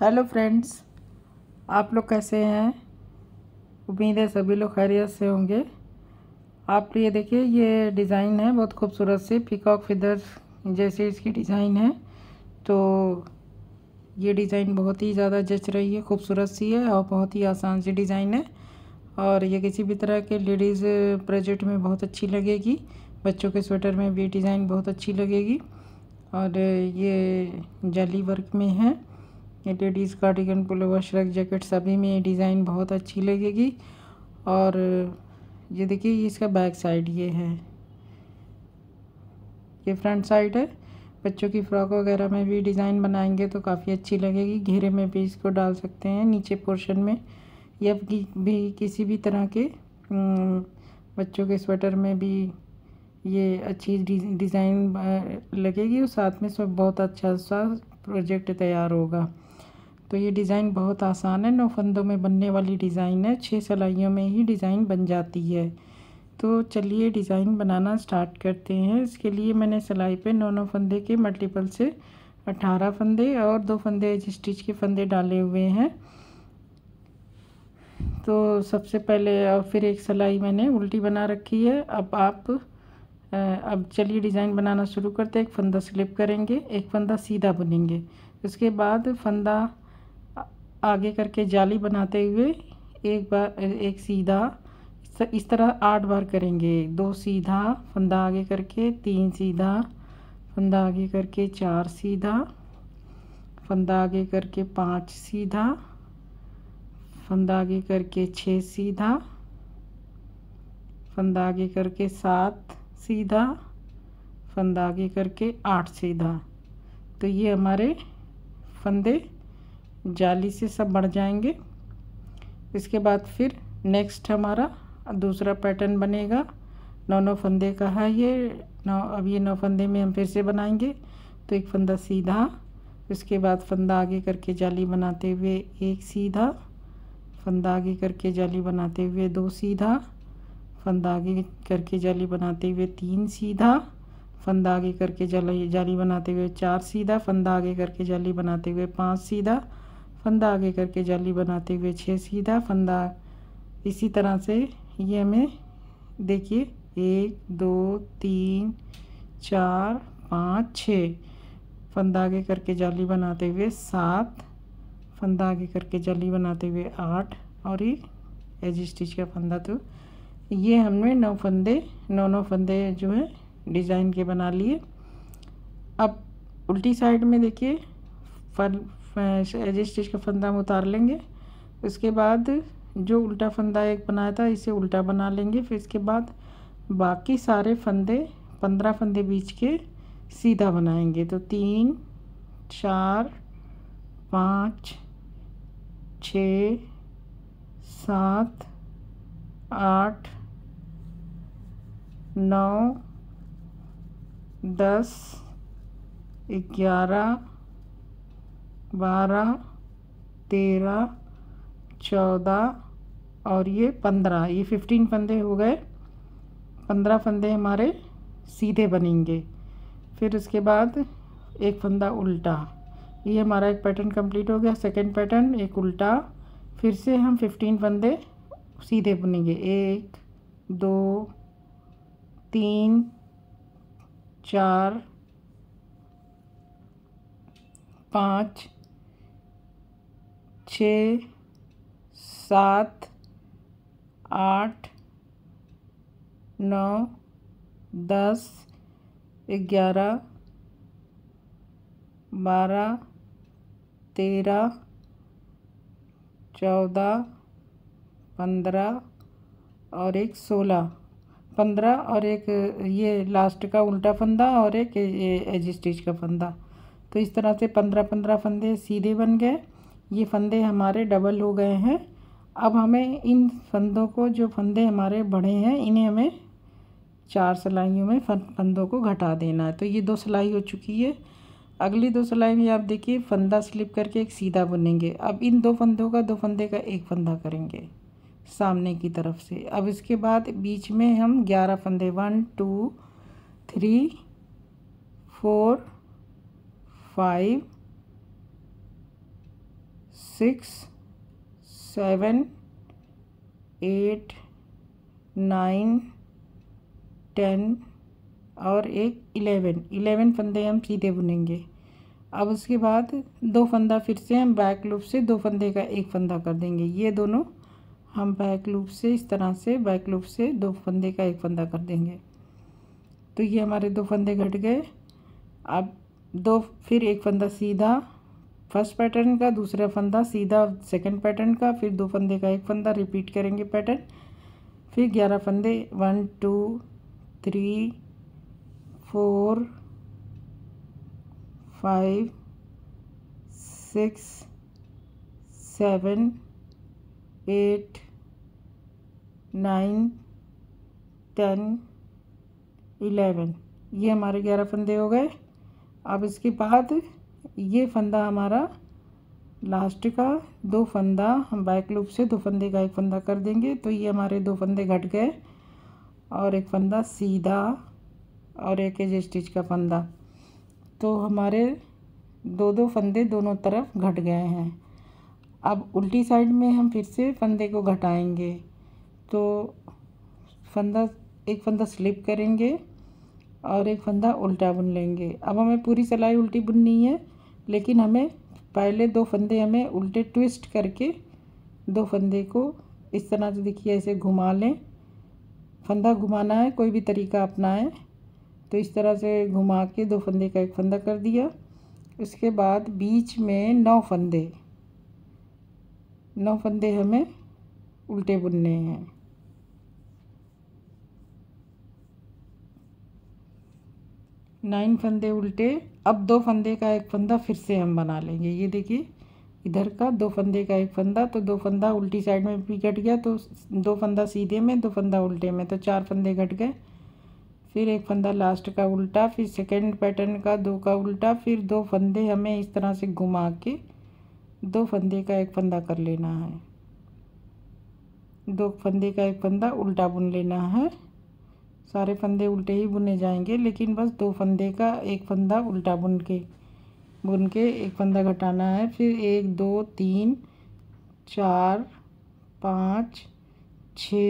hello friends आप लोग कैसे हैं उम्मीद है सभी लोग खैरियत से होंगे आप ये देखिए ये डिज़ाइन है बहुत खूबसूरत से पिकॉक फिदर जैसे इसकी डिज़ाइन है तो ये डिज़ाइन बहुत ही ज़्यादा जच रही है खूबसूरत सी है और बहुत ही आसान सी डिज़ाइन है और ये किसी भी तरह के लेडीज़ प्रोजेक्ट में बहुत अच्छी लगेगी बच्चों के स्वेटर में भी डिज़ाइन बहुत अच्छी लगेगी और ये जाली वर्क में है ये ladies cardigan pullover shrug jacket सभी में ये डिज़ाइन बहुत अच्छी लगेगी और ये देखिए इसका बैक साइड ये है ये फ्रंट साइड है बच्चों की फ़्रॉक वगैरह में भी डिज़ाइन बनाएंगे तो काफ़ी अच्छी लगेगी घेरे में भी इसको डाल सकते हैं नीचे पोर्शन में या भी किसी भी तरह के बच्चों के स्वेटर में भी ये अच्छी डिज़ाइन लगेगी और साथ में सब बहुत अच्छा सा प्रोजेक्ट तैयार होगा तो ये डिज़ाइन बहुत आसान है नौ फंदों में बनने वाली डिज़ाइन है छः सिलाइयों में ही डिज़ाइन बन जाती है तो चलिए डिज़ाइन बनाना स्टार्ट करते हैं इसके लिए मैंने सिलाई पे नौ नौ फंदे के मल्टीपल से अठारह फंदे और दो फंदे एज स्टिच के फंदे डाले हुए हैं तो सबसे पहले और फिर एक सिलाई मैंने उल्टी बना रखी है अब आप अब चलिए डिज़ाइन बनाना शुरू करते हैं एक फंदा स्लिप करेंगे एक फंदा सीधा बुनेंगे उसके बाद फंदा आगे करके जाली बनाते हुए एक बार एक सीधा इस तरह आठ बार करेंगे दो सीधा फंदा आगे करके तीन सीधा फंदा आगे करके चार सीधा फंदा आगे करके पाँच सीधा फंदा आगे करके छः सीधा फंदा आगे करके सात सीधा फंदा आगे करके आठ सीधा तो ये हमारे फंदे जाली से सब बढ़ जाएंगे इसके बाद फिर नेक्स्ट हमारा दूसरा पैटर्न बनेगा नौ नौ फंदे का है ये नौ अब ये नौ फंदे में हम फिर से बनाएंगे तो एक फंदा सीधा उसके बाद फंदा आगे करके जाली बनाते हुए एक सीधा फंदा आगे करके जाली बनाते हुए दो सीधा फंदा आगे करके जाली बनाते हुए तीन सीधा फंदा आगे करके जाली जाली बनाते हुए चार सीधा फंदा आगे करके जाली बनाते हुए पाँच सीधा फंदा आगे करके जाली बनाते हुए छः सीधा फंदा इसी तरह से ये हमें देखिए एक दो तीन चार पाँच छः फंदा आगे करके जाली बनाते हुए सात फंदा आगे करके जाली बनाते हुए आठ और ये एज स्टिच का फंदा तो ये हमने नौ फंदे नौ नौ फंदे जो है डिज़ाइन के बना लिए अब उल्टी साइड में देखिए फल एज स्टिच का फंदा हम उतार लेंगे उसके बाद जो उल्टा फंदा एक बनाया था इसे उल्टा बना लेंगे फिर इसके बाद बाकी सारे फंदे पंद्रह फंदे बीच के सीधा बनाएंगे तो तीन चार पाँच छ सात आठ नौ दस ग्यारह बारह तेरह चौदह और ये पंद्रह ये फिफ्टीन फंदे हो गए पंद्रह फंदे हमारे सीधे बनेंगे फिर उसके बाद एक फंदा उल्टा ये हमारा एक पैटर्न कंप्लीट हो गया सेकंड पैटर्न एक उल्टा फिर से हम फिफ्टीन फंदे सीधे बुनेंगे एक दो तीन चार पाँच छः सात आठ नौ दस ग्यारह बारह तेरह चौदह पंद्रह और एक सोलह पंद्रह और एक ये लास्ट का उल्टा फंदा और एक ये एज स्टिच का फंदा तो इस तरह से पंद्रह पंद्रह फंदे सीधे बन गए ये फंदे हमारे डबल हो गए हैं अब हमें इन फंदों को जो फंदे हमारे बढ़े हैं इन्हें हमें चार सिलाइयों में फंदों को घटा देना है तो ये दो सिलाई हो चुकी है अगली दो सिलाई में आप देखिए फंदा स्लिप करके एक सीधा बुनेंगे अब इन दो फंदों का दो फंदे का एक फंदा करेंगे सामने की तरफ से अब इसके बाद बीच में हम ग्यारह फंदे one two three four five six seven eight nine ten और एक इलेवन इलेवन फंदे हम सीधे बुनेंगे अब उसके बाद दो फंदा फिर से हम बैक लूप से दो फंदे का एक फंदा कर देंगे ये दोनों हम बैक लूप से इस तरह से बैक लूप से दो फंदे का एक फंदा कर देंगे तो ये हमारे दो फंदे घट गए अब दो फिर एक फंदा सीधा फर्स्ट पैटर्न का दूसरा फंदा सीधा सेकंड पैटर्न का फिर दो फंदे का एक फंदा रिपीट करेंगे पैटर्न फिर ग्यारह फंदे one two three four five six seven eight nine ten eleven ये हमारे ग्यारह फंदे हो गए अब इसके बाद ये फंदा हमारा लास्ट का दो फंदा हम बैक लूप से दो फंदे का एक फंदा कर देंगे तो ये हमारे दो फंदे घट गए और एक फंदा सीधा और एक एज स्टिच का फंदा तो हमारे दो दो फंदे दोनों तरफ घट गए हैं अब उल्टी साइड में हम फिर से फंदे को घटाएंगे तो फंदा एक फंदा स्लिप करेंगे और एक फंदा उल्टा बुन लेंगे अब हमें पूरी सिलाई उल्टी बुननी है लेकिन हमें पहले दो फंदे हमें उल्टे ट्विस्ट करके दो फंदे को इस तरह से देखिए ऐसे घुमा लें फंदा घुमाना है कोई भी तरीका अपनाएं तो इस तरह से घुमा के दो फंदे का एक फंदा कर दिया उसके बाद बीच में नौ फंदे नौ फंदे हमें उल्टे बुनने हैं नाइन फंदे उल्टे अब दो फंदे का एक फंदा फिर से हम बना लेंगे ये देखिए इधर का दो फंदे का एक फंदा तो दो फंदा उल्टी साइड में भी घट गया तो दो फंदा सीधे में दो फंदा उल्टे में तो चार फंदे घट गए फिर एक फंदा लास्ट का उल्टा फिर सेकेंड पैटर्न का दो का उल्टा फिर दो फंदे हमें इस तरह से घुमा के दो फंदे का एक फंदा कर लेना है दो फंदे का एक फंदा उल्टा बुन लेना है सारे फंदे उल्टे ही बुने जाएंगे लेकिन बस दो फंदे का एक फंदा उल्टा बुन के बुन के एक फंदा घटाना है फिर एक दो तीन चार पाँच छ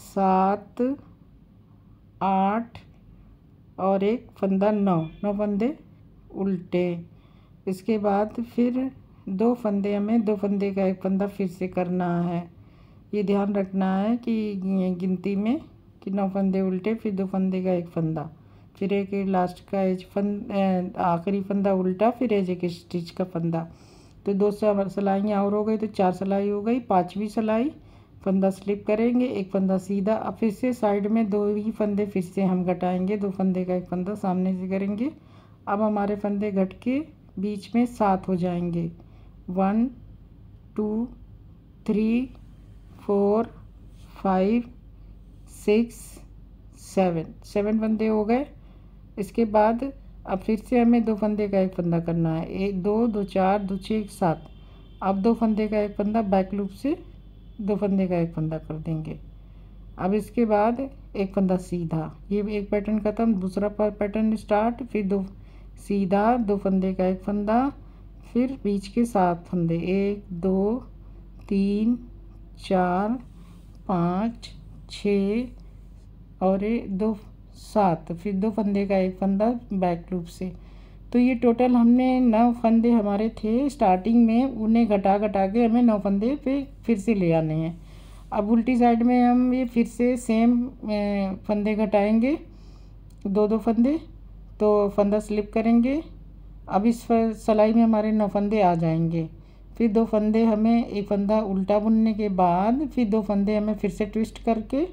सात आठ और एक फंदा नौ नौ फंदे उल्टे इसके बाद फिर दो फंदे हमें दो फंदे का एक फंदा फिर से करना है ये ध्यान रखना है कि गिनती में कि नौ फंदे उल्टे फिर दो फंदे का एक फंदा फिर एक लास्ट का एज फंद आखिरी फंदा उल्टा फिर एज एक स्टिच का फंदा तो दो सलाइयाँ और हो गई तो चार सलाई हो गई पाँचवीं सलाई फंदा स्लिप करेंगे एक फंदा सीधा अब फिर से साइड में दो ही फंदे फिर से हम घटाएंगे दो फंदे का एक फंदा सामने से करेंगे अब हमारे फंदे घट के बीच में सात हो जाएंगे one two three four five six seven seven फंदे हो गए इसके बाद अब फिर से हमें दो फंदे का एक फंदा करना है एक दो दो चार दो छः एक सात अब दो फंदे का एक फंदा बैक लूप से दो फंदे का एक फंदा कर देंगे अब इसके बाद एक फंदा सीधा ये एक पैटर्न ख़त्म दूसरा पैटर्न स्टार्ट फिर दो सीधा दो फंदे का एक फंदा फिर बीच के सात फंदे एक दो तीन चार पाँच छः और ये दो सात फिर दो फंदे का एक फंदा बैक लूप से तो ये टोटल हमने नौ फंदे हमारे थे स्टार्टिंग में उन्हें घटा घटा के हमें नौ फंदे पे फिर से ले आने हैं अब उल्टी साइड में हम ये फिर से सेम फंदे घटाएंगे दो दो फंदे तो फंदा स्लिप करेंगे अब इस सलाई में हमारे नौ फंदे आ जाएंगे फिर दो फंदे हमें एक फंदा उल्टा बुनने के बाद फिर दो फंदे हमें फिर से ट्विस्ट करके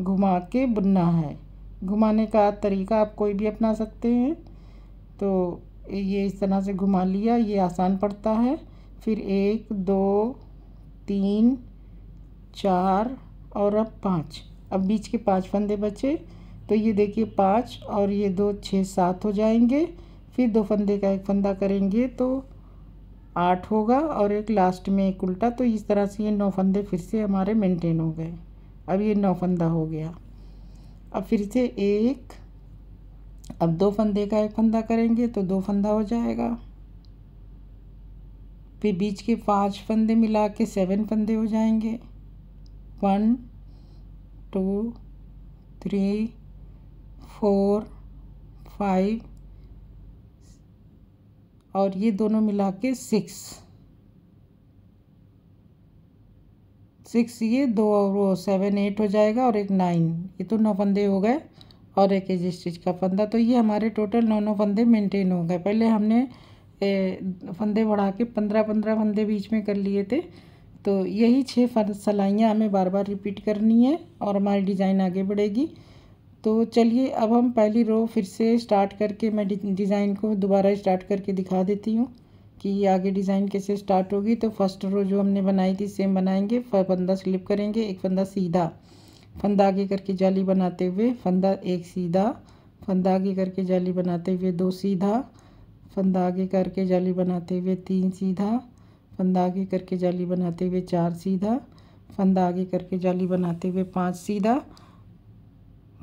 घुमा के बुनना है घुमाने का तरीका आप कोई भी अपना सकते हैं तो ये इस तरह से घुमा लिया ये आसान पड़ता है फिर एक दो तीन चार और अब पाँच अब बीच के पांच फंदे बचे तो ये देखिए पाँच और ये दो छः सात हो जाएंगे फिर दो फंदे का एक फंदा करेंगे तो आठ होगा और एक लास्ट में एक उल्टा तो इस तरह से ये नौ फंदे फिर से हमारे मेंटेन हो गए अब ये नौ फंदा हो गया अब फिर से एक अब दो फंदे का एक फंदा करेंगे तो दो फंदा हो जाएगा फिर बीच के पांच फंदे मिला के सेवन फंदे हो जाएंगे one two three four five और ये दोनों मिला के सिक्स सिक्स ये दो और वो सेवन एट हो जाएगा और एक नाइन ये तो नौ फंदे हो गए और एक एज स्टिच का फंदा तो ये हमारे टोटल नौ नौ फंदे मेंटेन हो गए पहले हमने फंदे बढ़ा के पंद्रह पंद्रह फंदे बीच में कर लिए थे तो यही छः सलाइयाँ हमें बार बार रिपीट करनी है और हमारी डिज़ाइन आगे बढ़ेगी तो चलिए अब हम पहली रो फिर से स्टार्ट करके मैं डिज़ाइन को दोबारा स्टार्ट करके दिखा देती हूँ कि आगे डिज़ाइन कैसे स्टार्ट होगी तो फर्स्ट रो जो हमने बनाई थी सेम बनाएंगे फंदा स्लिप करेंगे एक फंदा सीधा फंदा आगे करके जाली बनाते हुए फंदा एक सीधा फंदा आगे करके जाली बनाते हुए दो सीधा फंदा आगे करके जाली बनाते हुए तीन सीधा फंदा आगे करके जाली बनाते हुए चार सीधा फंदा आगे करके जाली बनाते हुए पाँच सीधा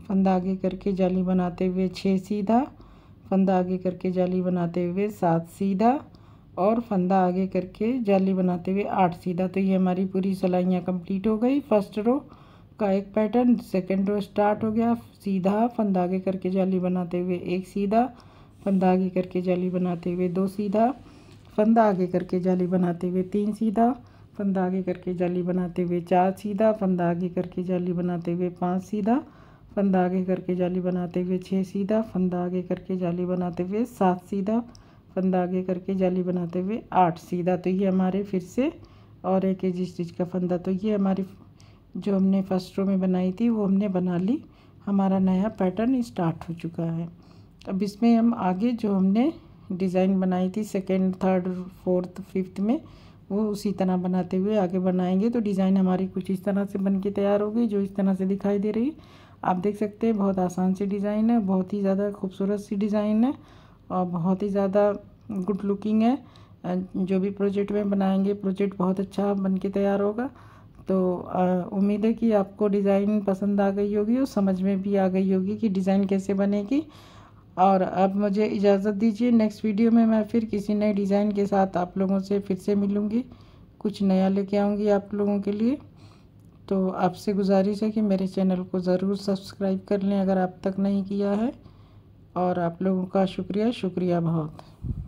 फंदा आगे करके जाली बनाते हुए छः सीधा फंदा आगे करके जाली बनाते हुए सात सीधा और फंदा आगे करके जाली बनाते हुए आठ सीधा तो ये हमारी पूरी सिलाइयाँ कंप्लीट हो गई फर्स्ट रो का एक पैटर्न सेकंड रो स्टार्ट हो गया सीधा फंदा आगे करके जाली बनाते हुए एक सीधा फंदा आगे करके जाली बनाते हुए दो सीधा फंदा आगे करके जाली बनाते हुए तीन सीधा फंदा आगे करके जाली बनाते हुए चार सीधा फंदा आगे करके जाली बनाते हुए पाँच सीधा फंदा आगे करके जाली बनाते हुए छः सीधा फंदा आगे करके जाली बनाते हुए सात सीधा फंदा आगे करके जाली बनाते हुए आठ सीधा तो ये हमारे फिर से और एक एक स्टिच का फंदा तो ये हमारी जो हमने फर्स्ट रो में बनाई थी वो हमने बना ली हमारा नया पैटर्न स्टार्ट हो चुका है अब इसमें हम आगे जो हमने डिज़ाइन बनाई थी सेकेंड थर्ड फोर्थ फिफ्थ में वो उसी तरह बनाते हुए आगे बनाएंगे तो डिज़ाइन हमारी कुछ इस तरह से बन के तैयार गई जो इस तरह से दिखाई दे रही आप देख सकते हैं बहुत आसान सी डिज़ाइन है बहुत ही ज़्यादा खूबसूरत सी डिज़ाइन है और बहुत ही ज़्यादा गुड लुकिंग है जो भी प्रोजेक्ट में बनाएंगे प्रोजेक्ट बहुत अच्छा बन के तैयार होगा तो उम्मीद है कि आपको डिज़ाइन पसंद आ गई होगी और समझ में भी आ गई होगी कि डिज़ाइन कैसे बनेगी और अब मुझे इजाज़त दीजिए नेक्स्ट वीडियो में मैं फिर किसी नए डिज़ाइन के साथ आप लोगों से फिर से मिलूँगी कुछ नया लेके आऊँगी आप लोगों के लिए तो आपसे गुजारिश है कि मेरे चैनल को ज़रूर सब्सक्राइब कर लें अगर आप तक नहीं किया है और आप लोगों का शुक्रिया शुक्रिया बहुत